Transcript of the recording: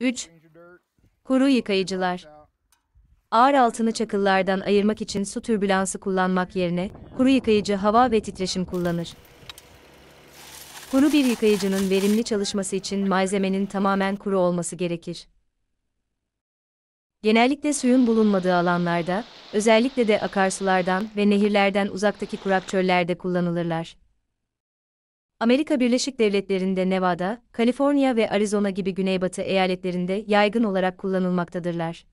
3. Kuru yıkayıcılar. Ağır altını çakıllardan ayırmak için su türbülansı kullanmak yerine kuru yıkayıcı hava ve titreşim kullanır. Kuru bir yıkayıcının verimli çalışması için malzemenin tamamen kuru olması gerekir. Genellikle suyun bulunmadığı alanlarda, özellikle de akarsulardan ve nehirlerden uzaktaki kurak çöllerde kullanılırlar. Amerika Birleşik Devletleri'nde Nevada, Kaliforniya ve Arizona gibi güneybatı eyaletlerinde yaygın olarak kullanılmaktadırlar.